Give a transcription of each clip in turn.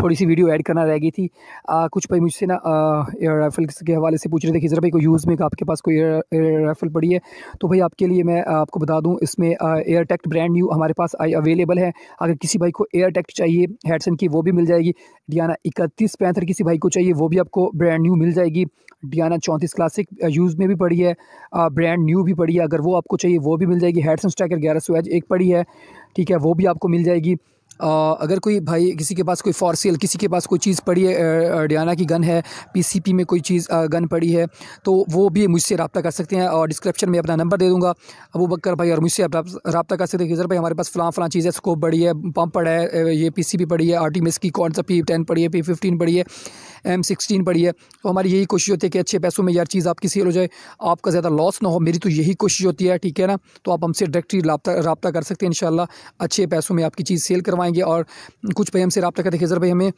थोड़ी सी video add करना रह गई थी आ, कुछ भाई मुझसे ना एयर राइफल के हवाले से पूछ रहे थे कि ज़रा भाई को यूज़ में आपके पास कोई एयर राइफल पड़ी है तो भाई आपके लिए मैं आपको बता दूँ इसमें एयर टेक्ट ब्रांड न्यू हमारे पास अवेलेबल है अगर किसी भाई को एयर टेक्ट चाहिए हेडसन की वो भी मिल जाएगी डियाना इकतीस पैंथर किसी भाई को चाहिए वो भी आपको ब्रांड न्यू मिल जाएगी डियाना चौंतीस क्लासिक यूज़ में भी पड़ी है ब्रांड न्यू भी पड़ी है अगर वो आपको चाहिए वो भी मिल जाएगी हेडसन स्ट्राइकर ग्यारह सौ एज एक पड़ी है ठीक है वो भी आपको मिल जाएगी अगर कोई भाई किसी के पास कोई फॉर सेल किसी के पास कोई चीज़ पड़ी है डियाना की गन है पीसीपी में कोई चीज़ गन पड़ी है तो वो भी मुझसे रबता कर सकते हैं और डिस्क्रिप्शन में अपना नंबर दे दूँगा अबू बकर भाई और मुझसे आप रबता कर सकते हैं कि भाई हमारे पास फ़लाँ फ़लाँ चीज़ है स्कोप बड़ी है पम्प पड़ा है ये पी पड़ी है आर टी की कौन सा पी टेन पड़ी है पी फिफ्टीन पड़ी है एम सिक्सटीन पड़ी है तो हमारी यही कोशिश होती है कि अच्छे पैसों में यार चीज़ आपकी सेल हो जाए आपका ज़्यादा लॉस ना हो मेरी तो यही कोशिश होती है ठीक है ना तो आप हमसे डायरेक्टली रबता कर सकते हैं इन अच्छे पैसों में आपकी चीज़ सेल करवाएंगे और कुछ भाई हमसे रबा करते हैं खजर भाई हमें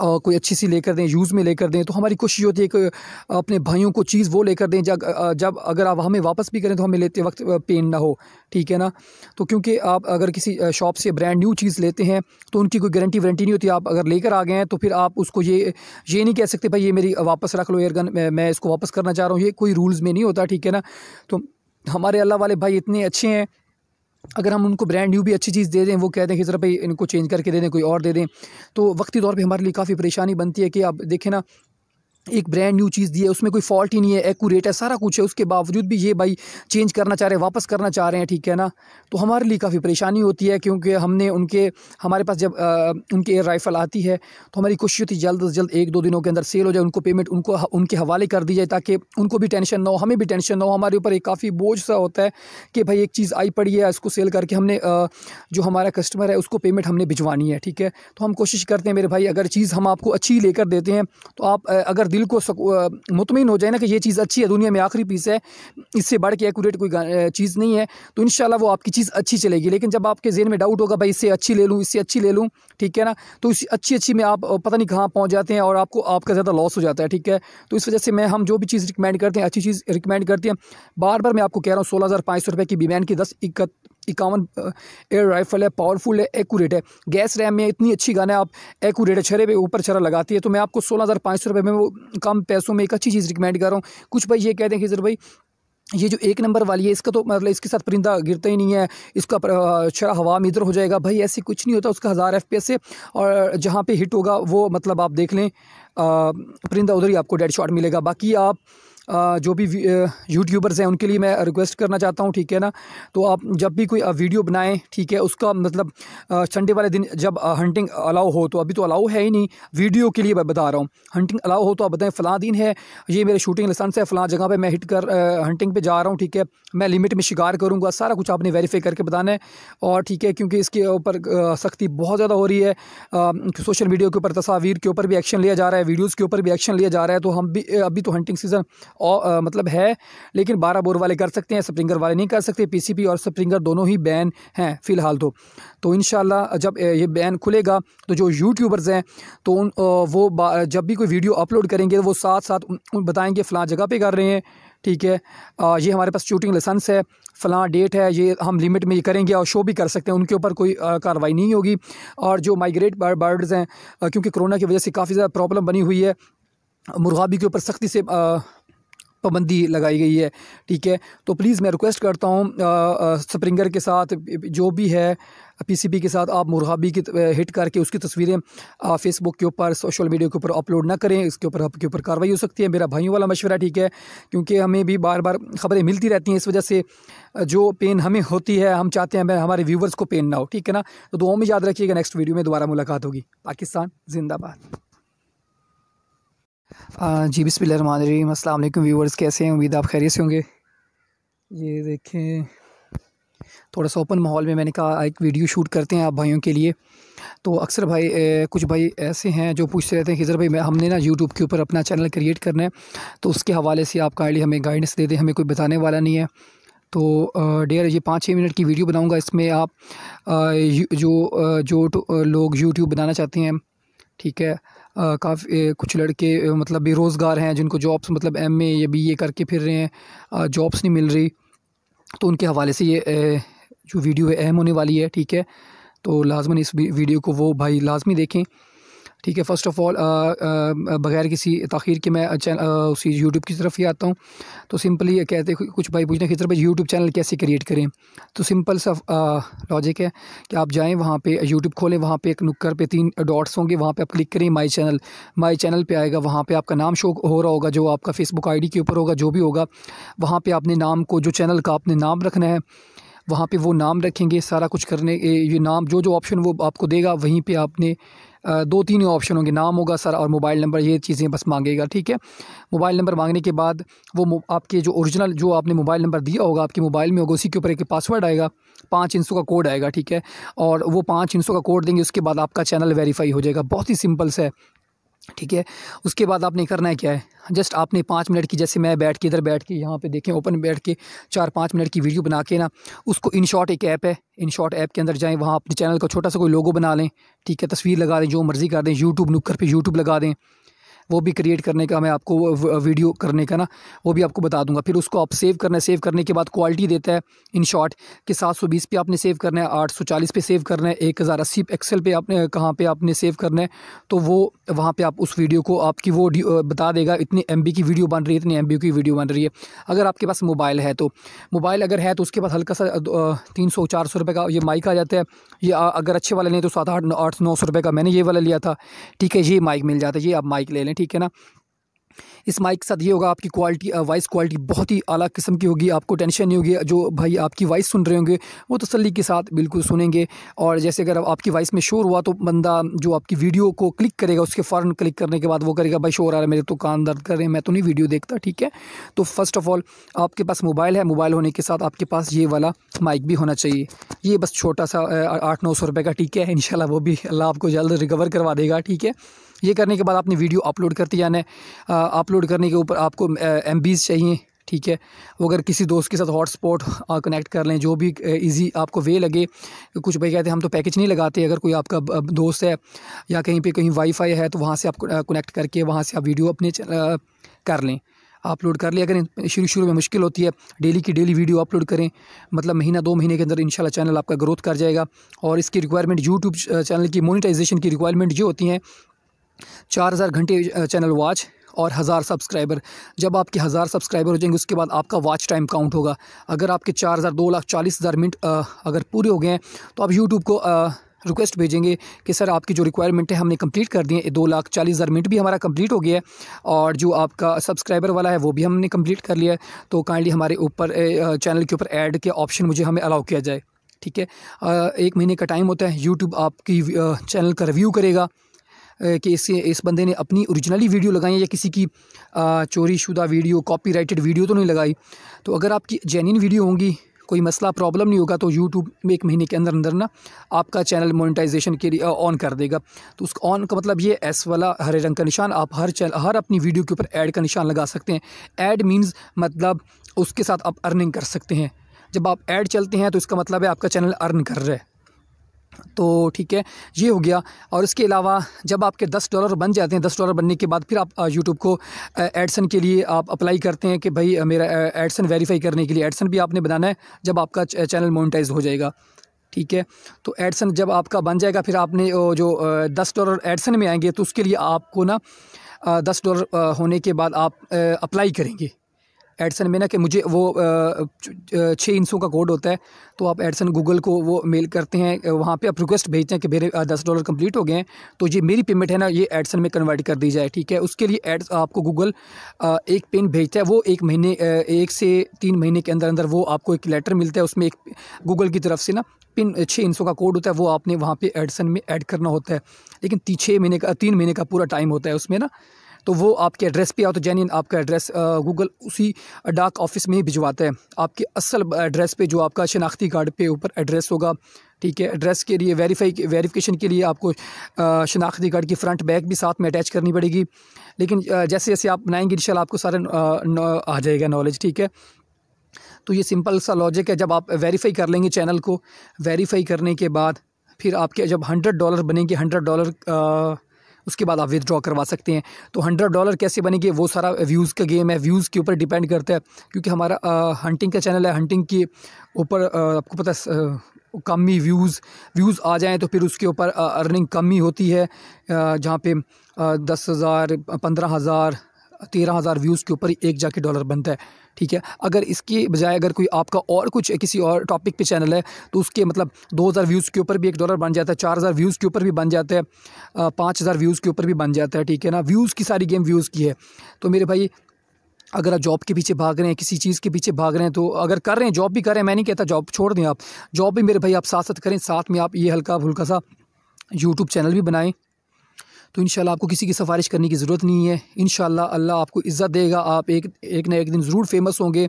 कोई अच्छी सी लेकर दें यूज़ में लेकर दें तो हमारी कोशिश होती है कि अपने भाइयों को चीज़ वो लेकर दें जब जब अगर आप हमें वापस भी करें तो हमें लेते वक्त पेन ना हो ठीक है ना तो क्योंकि आप अगर किसी शॉप से ब्रांड न्यू चीज़ लेते हैं तो उनकी कोई गारंटी वारंटी नहीं होती आप अगर लेकर आ गए हैं तो फिर आप उसको ये ये नहीं कह सकते भाई ये मेरी वापस रख लो एयरगन मैं इसको वापस करना चाह रहा हूँ ये कोई रूल्स में नहीं होता ठीक है ना तो हमारे अल्लाह वाले भाई इतने अच्छे हैं अगर हम उनको ब्रांड न्यू भी अच्छी चीज़ दे दें वो कह दें कि ज़रा भाई इनको चेंज करके दे दें कोई और दे दें तो वक्ती तौर पे हमारे लिए काफ़ी परेशानी बनती है कि आप देखें ना एक ब्रांड न्यू चीज़ दी है उसमें कोई फॉल्ट ही नहीं है एकूरेट है सारा कुछ है उसके बावजूद भी ये भाई चेंज करना चाह रहे हैं वापस करना चाह रहे हैं ठीक है ना तो हमारे लिए काफ़ी परेशानी होती है क्योंकि हमने उनके हमारे पास जब आ, उनके एयर राइफ़ल आती है तो हमारी कोशिश होती है जल्द अज़ जल्द एक दो दिनों के अंदर सेल हो जाए उनको पेमेंट उनको उनके हवाले कर दी जाए ताकि उनको भी टेंशन ना हो हमें भी टेंशन ना हो हमारे ऊपर एक काफ़ी बोझ सा होता है कि भाई एक चीज़ आई पड़ी है उसको सेल करके हमने जो हमारा कस्टमर है उसको पेमेंट हमने भिजवानी है ठीक है तो हम कोशिश करते हैं मेरे भाई अगर चीज़ हम आपको अच्छी लेकर देते हैं तो आप अगर दिल को मुतमिन हो जाए ना कि ये चीज़ अच्छी है दुनिया में आखिरी पीस है इससे बढ़ के एकूरेट कोई चीज़ नहीं है तो इन वो आपकी चीज़ अच्छी चलेगी लेकिन जब आपके जेन में डाउट होगा भाई इससे अच्छी ले लूँ इससे अच्छी ले लूँ ठीक है ना तो इस अच्छी अच्छी में आप पता नहीं कहाँ पहुँच जाते हैं और आपको आपका ज़्यादा लॉस हो जाता है ठीक है तो इस वजह से मैं हम जो भी चीज़ रिकमेंड करते हैं अच्छी चीज़ रिकमेंड करते हैं बार बार मैं आपको कह रहा हूँ सोलह हज़ार पाँच सौ रुपये की बीमैन की दस इकत इक्यावन एयर राइफल है पावरफुल है एकूरेट है गैस रैम में इतनी अच्छी गन है आप एकूरेट है छरे पे ऊपर छरा लगाती है तो मैं आपको सोलह हज़ार पाँच सौ रुपये में वो कम पैसों में एक अच्छी चीज़ रिकमेंड कर रहा हूँ कुछ भाई ये कहते हैं खिजर भाई ये जो एक नंबर वाली है इसका तो मतलब इसके साथ परिंदा गिरता ही नहीं है इसका छरा हवा में इधर हो जाएगा भाई ऐसे कुछ नहीं होता उसका हज़ार एफ पी एस से और जहाँ पर हिट होगा वो मतलब आप देख लें परिंदा उधर ही आपको डेड शॉट मिलेगा बाकी आप जो भी यूट्यूबर्स हैं उनके लिए मैं रिक्वेस्ट करना चाहता हूँ ठीक है ना तो आप जब भी कोई वीडियो बनाएं ठीक है उसका मतलब संडे वाले दिन जब हंटिंग अलाउ हो तो अभी तो अलाउ है ही नहीं वीडियो के लिए मैं बता रहा हूँ हंटिंग अलाउ हो तो आप बताएं फ़लाँ दिन है ये मेरे शूटिंग लाइसेंस है फ़लाँ जगह पर मैं हिट कर हंटिंग पर जा रहा हूँ ठीक है मैं लिमिट में शिकार करूँगा सारा कुछ आपने वेरीफाई करके बताना है और ठीक है क्योंकि इसके ऊपर सख्ती बहुत ज़्यादा हो रही है सोशल मीडिया के ऊपर तस्वीर के ऊपर भी एक्शन लिया जा रहा है वीडियोज़ के ऊपर भी एक्शन लिया जा रहा है तो हम भी अभी तो हंटिंग सीज़न और मतलब है लेकिन बारह बोर वाले कर सकते हैं स्प्रिंगर वाले नहीं कर सकते पीसीपी और स्प्रिंगर दोनों ही बैन हैं फ़िलहाल तो तो इन जब ये बैन खुलेगा तो जो यूट्यूबर्स हैं तो उन वो जब भी कोई वीडियो अपलोड करेंगे तो वो साथ साथ बताएंगे फ़लाँ जगह पर कर रहे हैं ठीक है आ, ये हमारे पास शूटिंग लाइसेंस है फ़लाँ डेट है ये हम लिमिट में ये करेंगे और शो भी कर सकते हैं उनके ऊपर कोई कार्रवाई नहीं होगी और जो माइग्रेट बर्ड्स हैं क्योंकि कोरोना की वजह से काफ़ी ज़्यादा प्रॉब्लम बनी हुई है मुर्गाबी के ऊपर सख्ती से आ, पाबंदी लगाई गई है ठीक है तो प्लीज़ मैं रिक्वेस्ट करता हूँ स्प्रिंगर के साथ जो भी है पीसीबी के साथ आप मुरहाबी की हिट करके उसकी तस्वीरें फेसबुक के ऊपर सोशल मीडिया के ऊपर अपलोड ना करें इसके ऊपर आपके ऊपर कार्रवाई हो सकती है मेरा भाइयों वाला मशवरा ठीक है क्योंकि हमें भी बार बार खबरें मिलती रहती हैं इस वजह से जो पेन हमें होती है हम चाहते हैं हमारे व्यूवर्स को पेन ना हो ठीक है ना तो दो में याद रखिएगा नेक्स्ट वीडियो में दोबारा मुलाकात होगी पाकिस्तान जिंदाबाद जी बिस्मिल्लाहिर्रहमानिर्रहीम अस्सलाम वालेकुम व्यूवर्स कैसे हैं उम्मीद आप खैरियत से होंगे ये देखें थोड़ा सा ओपन माहौल में मैंने कहा एक वीडियो शूट करते हैं आप भाइयों के लिए तो अक्सर भाई ए, कुछ भाई ऐसे हैं जो पूछते रहते हैं खिजर भाई हमने ना यूट्यूब के ऊपर अपना चैनल क्रिएट करना है तो उसके हवाले से आप काइंडली हमें गाइडेंस दे दें हमें कोई बताने वाला नहीं है तो डेयर ये पाँच छः मिनट की वीडियो बनाऊँगा इसमें आप जो जो लोग यूट्यूब बनाना चाहते हैं ठीक है काफ़ी कुछ लड़के मतलब बेरोज़गार हैं जिनको जॉब्स मतलब एम ए या बी ए करके फिर रहे हैं जॉब्स नहीं मिल रही तो उनके हवाले से ये जो वीडियो है अहम होने वाली है ठीक है तो लाजमन इस वीडियो को वो भाई लाजमी देखें ठीक है फ़र्स्ट ऑफ़ ऑल बगैर किसी तखीर के मैं चैनल उसी यूट्यूब की तरफ ही आता हूँ तो सिंपली कहते कुछ भाई पूछना कि तरफ भाई यूट्यूब चैनल कैसे क्रिएट करें तो सिंपल सा लॉजिक है कि आप जाएँ वहाँ पर यूट्यूब खोलें वहाँ पर एक नुक्कर पर तीन डॉट्स होंगे वहाँ पर आप क्लिक करें माई चैनल माई चैनल पर आएगा वहाँ पर आपका नाम शो हो रहा होगा जो आपका फेसबुक आई के ऊपर होगा जो भी होगा वहाँ पर आपने नाम को जो चैनल का आपने नाम रखना है वहाँ पे वो नाम रखेंगे सारा कुछ करने ये नाम जो जो ऑप्शन वो आपको देगा वहीं पे आपने दो तीन ऑप्शन होंगे नाम होगा सर और मोबाइल नंबर ये चीज़ें बस मांगेगा ठीक है मोबाइल नंबर मांगने के बाद वो आपके जो ओरिजिनल जो आपने मोबाइल नंबर दिया होगा आपके मोबाइल में होगा उसी के ऊपर एक पासवर्ड आएगा पाँच इंसों का कोड आएगा ठीक है और वो पाँच इंसों का कोड देंगे उसके बाद आपका चैनल वेरीफाई हो जाएगा बहुत ही सिंपल सा है ठीक है उसके बाद आपने करना है क्या है जस्ट आपने पाँच मिनट की जैसे मैं बैठ के इधर बैठ के यहाँ पे देखें ओपन बैठ के चार पाँच मिनट की वीडियो बना के ना उसको इन शॉर्ट एक ऐप है इन शॉर्ट ऐप के अंदर जाएं वहाँ अपने चैनल का छोटा सा कोई लोगो बना लें ठीक है तस्वीर लगा दें जो मर्ज़ी कर दें यूट्यूब नुक्कर पे यूट्यूब लगा दें वो भी क्रिएट करने का मैं आपको वीडियो करने का ना वो भी आपको बता दूंगा फिर उसको आप सेव करना है सेव करने के बाद क्वालिटी देता है इन शॉर्ट कि सात सौ बीस पे आपने सेव करना है आठ सौ चालीस पे सेव करना है एक हज़ार अस्सी एक्सेल पे आपने कहाँ पे आपने सेव करना है तो वो वहाँ पे आप उस वीडियो को आपकी वो बता देगा इतने एम की वीडियो बन रही है इतनी एम की वीडियो बन रही है अगर आपके पास मोबाइल है तो मोबाइल अगर है तो उसके पास हल्का सा तीन सौ चार सौ रुपये का ये माइक आ जाता है ये अगर अच्छे वाले नहीं तो सात आठ आठ नौ सौ रुपये का मैंने ये वाला लिया था ठीक है ये माइक मिल जाता है ये आप माइक ले लें ठीक है ना इस माइक के साथ ये होगा आपकी क्वालिटी वॉइस क्वालिटी बहुत ही अलग किस्म की होगी आपको टेंशन नहीं होगी जो भाई आपकी वॉइस सुन रहे होंगे वो तसली के साथ बिल्कुल सुनेंगे और जैसे अगर आपकी वॉइस में शोर हुआ तो बंदा जो आपकी वीडियो को क्लिक करेगा उसके फ़ौर क्लिक करने के बाद वो करेगा भाई शोर आ रहा है मेरे तो कान दर्द कर रहे हैं मैं तो नहीं वीडियो देखता ठीक है तो फर्स्ट ऑफ ऑल आपके पास मोबाइल है मोबाइल होने के साथ आपके पास ये वाला माइक भी होना चाहिए ये बस छोटा सा आठ नौ सौ रुपये का ठीक है इन वो भी अल्लाह आपको जल्द रिकवर करवा देगा ठीक है ये करने के बाद आपने वीडियो अपलोड करते जाना है आप अपलोड करने के ऊपर आपको एम चाहिए ठीक है वो अगर किसी दोस्त के साथ हॉटस्पॉट कनेक्ट कर लें जो भी इजी आपको वे लगे कुछ भाई कहते हैं हम तो पैकेज नहीं लगाते अगर कोई आपका दोस्त है या कहीं पे कहीं वाईफाई है तो वहाँ से आप कनेक्ट करके वहाँ से आप वीडियो अपने कर लें अपलोड कर लिया अगर शुरू शुरू में मुश्किल होती है डेली की डेली वीडियो अपलोड करें मतलब महीना दो महीने के अंदर इंशाल्लाह चैनल आपका ग्रोथ कर जाएगा और इसकी रिक्वायरमेंट यूट्यूब चैनल की मोनिटाइजेशन की रिक्वायरमेंट जो होती हैं चार हज़ार घंटे चैनल वॉच और हज़ार सब्सक्राइबर जब आपके हज़ार सब्सक्राइबर हो जाएंगे उसके बाद आपका वाच टाइम काउंट होगा अगर आपके चार हज़ार दो लाख चालीस हज़ार मिनट अगर पूरे हो गए हैं तो आप यूट्यूब को आ, रिक्वेस्ट भेजेंगे कि सर आपकी जो रिक्वायरमेंट है हमने कंप्लीट कर दी है दो लाख चालीस हज़ार मिनट भी हमारा कंप्लीट हो गया है और जो आपका सब्सक्राइबर वाला है वो भी हमने कंप्लीट कर लिया है तो काइंडली हमारे ऊपर चैनल के ऊपर ऐड के ऑप्शन मुझे हमें अलाउ किया जाए ठीक है एक महीने का टाइम होता है यूट्यूब आपकी चैनल का रिव्यू करेगा કે કેસી اس બંદે ને અપની ઓરિજિનલી વિડિયો લગાયા કે કિસી કી ચોરી શુદા વિડિયો કોપીરાઇટેડ વિડિયો તો નહી લગાઈ તો અગર આપકી જૈનિન વિડિયો હોંગી કોઈ મસલા પ્રોબ્લેમ નહી હોગા તો YouTube એક મહિને કે અંદર અંદર ના આપકા ચેનલ મોનેટાઇઝેશન કે લિયે ઓન કર દેગા તો ઉસ ઓન કા મતલબ યે S વલા હરે રંગ કા નિશાન આપ હર ચલ હર અપની વિડિયો કે ઉપર એડ કા નિશાન લગા સકતે હે એડ મીન્સ મતલબ ઉસ કે સાથ આપ અર્નિંગ કર સકતે હે જબ આપ એડ ચલતે હે તો ઇસકા મતલબ હે આપકા ચેનલ અર્ન કર રહે तो ठीक है ये हो गया और इसके अलावा जब आपके दस डॉलर बन जाते हैं दस डॉलर बनने के बाद फिर आप यूट्यूब को एडसन के लिए आप अप्लाई करते हैं कि भाई मेरा एडसन वेरीफाई करने के लिए एडसन भी आपने बनाना है जब आपका चैनल मोनिटाइज हो जाएगा ठीक है तो एडसन जब आपका बन जाएगा फिर आपने जो दस डॉलर एडसन में आएंगे तो उसके लिए आपको ना दस डॉलर होने के बाद आप अप्लाई करेंगे एडसन में ना कि मुझे वो छः इंचों का कोड होता है तो आप एडसन गूगल को वो मेल करते हैं वहाँ पे आप रिक्वेस्ट भेजते हैं कि मेरे दस डॉलर कंप्लीट हो गए हैं तो ये मेरी पेमेंट है ना ये एडसन में कन्वर्ट कर दी जाए ठीक है उसके लिए एड्स आपको गूगल एक पेन भेजता है वो एक महीने एक से तीन महीने के अंदर अंदर वो आपको एक लेटर मिलता है उसमें एक गूगल की तरफ से ना पिन छः इंचों का कोड होता है वो आपने वहाँ पर एडसन में ऐड करना होता है लेकिन छः महीने का तीन महीने का पूरा टाइम होता है उसमें ना तो वो आपके एड्रेस पे आओ तो जैन आपका एड्रेस गूगल उसी डाक ऑफिस में ही भिजवाता है आपके असल एड्रेस पे जो आपका शनाख्ती कार्ड पे ऊपर एड्रेस होगा ठीक है एड्रेस के लिए वेरीफाई वेरिफिकेशन के लिए आपको शनाख्ती कार्ड की फ़्रंट बैक भी साथ में अटैच करनी पड़ेगी लेकिन जैसे जैसे आप बनाएंगे इन आपको सारा आ जाएगा नॉलेज ठीक है तो ये सिंपल सा लॉजिक है जब आप वेरीफाई कर लेंगे चैनल को वेरीफाई करने के बाद फिर आपके जब हंड्रेड डॉलर बनेंगे हंड्रेड डॉलर उसके बाद आप विदड्रॉ करवा सकते हैं तो हंड्रेड डॉलर कैसे बनेंगे वो सारा व्यूज़ का गेम है व्यूज़ के ऊपर डिपेंड करता है क्योंकि हमारा हंटिंग का चैनल है हंटिंग के ऊपर आपको पता कम ही व्यूज़ व्यूज़ आ जाएँ तो फिर उसके ऊपर अर्निंग कम ही होती है जहाँ पे दस हज़ार पंद्रह हज़ार तेरह हज़ार व्यूज़ के ऊपर एक जाके डॉलर बनता है ठीक है अगर इसके बजाय अगर कोई आपका और कुछ किसी और टॉपिक पे चैनल है तो उसके मतलब 2000 व्यूज़ के ऊपर भी एक डॉलर बन जाता है 4000 व्यूज़ के ऊपर भी बन जाता है पाँच हज़ार व्यूज़ के ऊपर भी बन जाता है ठीक है ना व्यूज़ की सारी गेम व्यूज़ की है तो मेरे भाई अगर आप जॉब के पीछे भाग रहे हैं किसी चीज़ के पीछे भाग रहे हैं तो अगर कर रहे हैं जॉब भी कर रहे हैं मैं नहीं कहता जॉब छोड़ दें आप जॉब भी मेरे भाई आप साथ साथ करें साथ में आप ये हल्का फुल्का सा यूट्यूब चैनल भी बनाएं तो इन आपको किसी की सिफारिश करने की ज़रूरत नहीं है इन अल्लाह आपको इज़्ज़त देगा आप एक एक ना एक दिन ज़रूर फेमस होंगे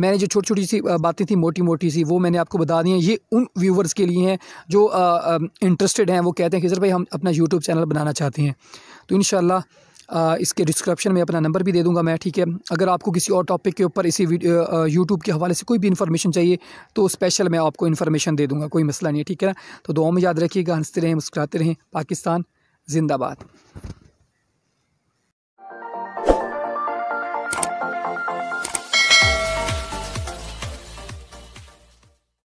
मैंने जो छोटी छोटी सी बातें थी मोटी मोटी सी वो मैंने आपको बता दी हैं ये उन व्यूवर्स के लिए हैं जो इंटरेस्टेड हैं वो कहते हैं कि सर भाई हम अपना यूट्यूब चैनल बनाना चाहते हैं तो इन इसके डिस्क्रिप्शन में अपना नंबर भी दे दूंगा मैं ठीक है अगर आपको किसी और टॉपिक के ऊपर इसी यूट्यूब के हवाले से कोई भी इन्फॉर्मेशन चाहिए तो स्पेशल मैं आपको इन्फॉर्मेशन दे दूंगा कोई मसला नहीं है ठीक है ना तो दो में याद रखिएगा हंसते रहें मुस्कुराते रहें पाकिस्तान जिंदाबाद